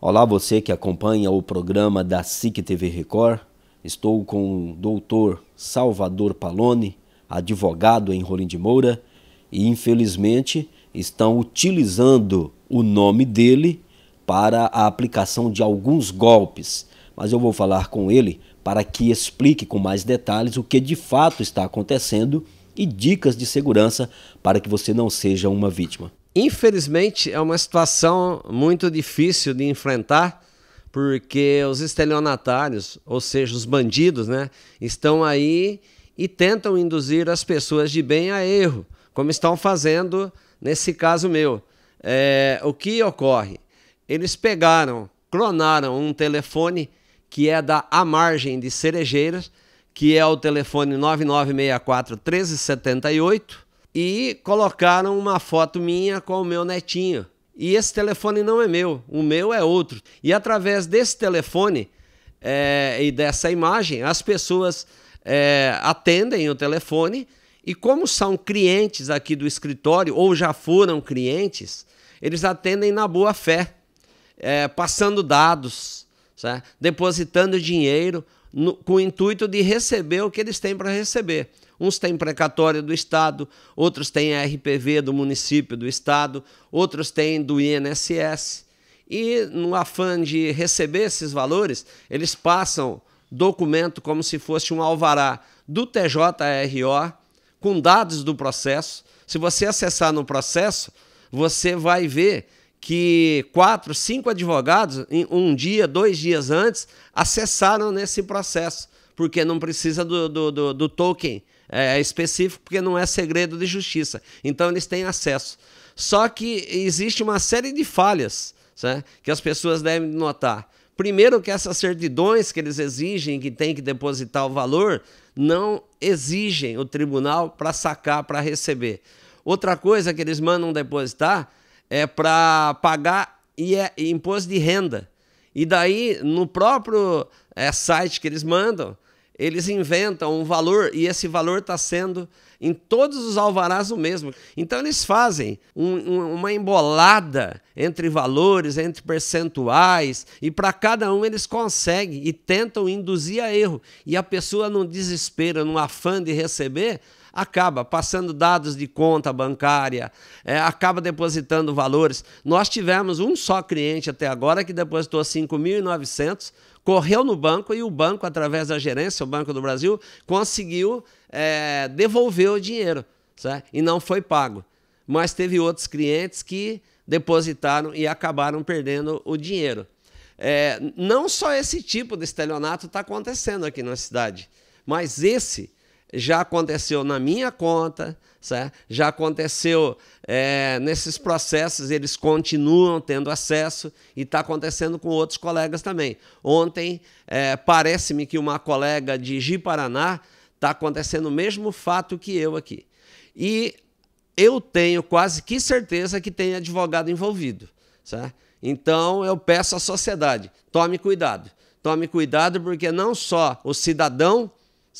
Olá você que acompanha o programa da SIC TV Record. Estou com o doutor Salvador Palone, advogado em Rolim de Moura, e infelizmente estão utilizando o nome dele para a aplicação de alguns golpes. Mas eu vou falar com ele para que explique com mais detalhes o que de fato está acontecendo e dicas de segurança para que você não seja uma vítima. Infelizmente, é uma situação muito difícil de enfrentar, porque os estelionatários, ou seja, os bandidos, né, estão aí e tentam induzir as pessoas de bem a erro, como estão fazendo nesse caso meu. É, o que ocorre? Eles pegaram, clonaram um telefone que é da A Margem de Cerejeiras, que é o telefone 9964 1378, e colocaram uma foto minha com o meu netinho. E esse telefone não é meu, o meu é outro. E através desse telefone é, e dessa imagem, as pessoas é, atendem o telefone e, como são clientes aqui do escritório ou já foram clientes, eles atendem na boa fé, é, passando dados, Certo? depositando dinheiro no, com o intuito de receber o que eles têm para receber. Uns têm precatório do Estado, outros têm a RPV do município, do Estado, outros têm do INSS. E no afã de receber esses valores, eles passam documento como se fosse um alvará do TJRO, com dados do processo. Se você acessar no processo, você vai ver que quatro, cinco advogados, um dia, dois dias antes, acessaram nesse processo, porque não precisa do, do, do, do token é, específico, porque não é segredo de justiça. Então eles têm acesso. Só que existe uma série de falhas certo? Né, que as pessoas devem notar. Primeiro, que essas certidões que eles exigem, que tem que depositar o valor, não exigem o tribunal para sacar, para receber. Outra coisa que eles mandam depositar é para pagar é imposto de renda. E daí, no próprio é, site que eles mandam, eles inventam um valor e esse valor está sendo em todos os alvarás o mesmo. Então eles fazem um, um, uma embolada entre valores, entre percentuais, e para cada um eles conseguem e tentam induzir a erro. E a pessoa, num desespero, num afã de receber, acaba passando dados de conta bancária, é, acaba depositando valores. Nós tivemos um só cliente até agora que depositou 5.900 correu no banco e o banco, através da gerência, o Banco do Brasil, conseguiu é, devolver o dinheiro certo? e não foi pago. Mas teve outros clientes que depositaram e acabaram perdendo o dinheiro. É, não só esse tipo de estelionato está acontecendo aqui na cidade, mas esse já aconteceu na minha conta, certo? já aconteceu é, nesses processos, eles continuam tendo acesso e está acontecendo com outros colegas também. Ontem, é, parece-me que uma colega de Ji-Paraná está acontecendo o mesmo fato que eu aqui. E eu tenho quase que certeza que tem advogado envolvido. Certo? Então eu peço à sociedade, tome cuidado. Tome cuidado porque não só o cidadão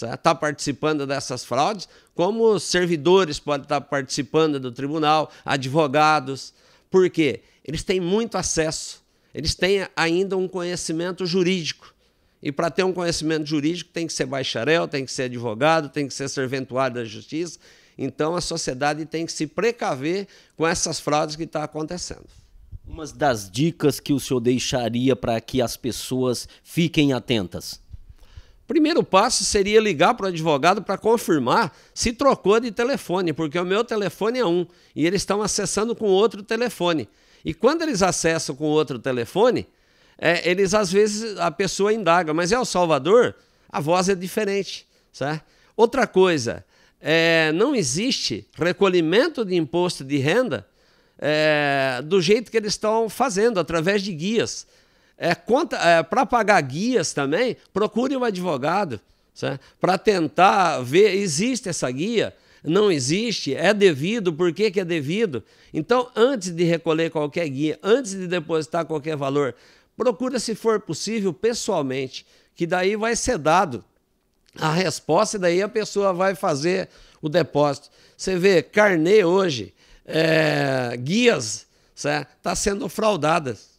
está tá participando dessas fraudes, como servidores podem estar tá participando do tribunal, advogados. Por quê? Eles têm muito acesso, eles têm ainda um conhecimento jurídico. E para ter um conhecimento jurídico tem que ser bacharel, tem que ser advogado, tem que ser serventuário da justiça. Então a sociedade tem que se precaver com essas fraudes que estão tá acontecendo. Uma das dicas que o senhor deixaria para que as pessoas fiquem atentas? primeiro passo seria ligar para o advogado para confirmar se trocou de telefone, porque o meu telefone é um e eles estão acessando com outro telefone. E quando eles acessam com outro telefone, é, eles às vezes a pessoa indaga, mas é o Salvador? A voz é diferente, certo? Outra coisa, é, não existe recolhimento de imposto de renda é, do jeito que eles estão fazendo, através de guias. É, conta é, Para pagar guias também, procure um advogado para tentar ver. Existe essa guia? Não existe? É devido? Por que, que é devido? Então, antes de recolher qualquer guia, antes de depositar qualquer valor, procura, se for possível, pessoalmente, que daí vai ser dado a resposta e daí a pessoa vai fazer o depósito. Você vê, carnê hoje, é, guias, está sendo fraudadas.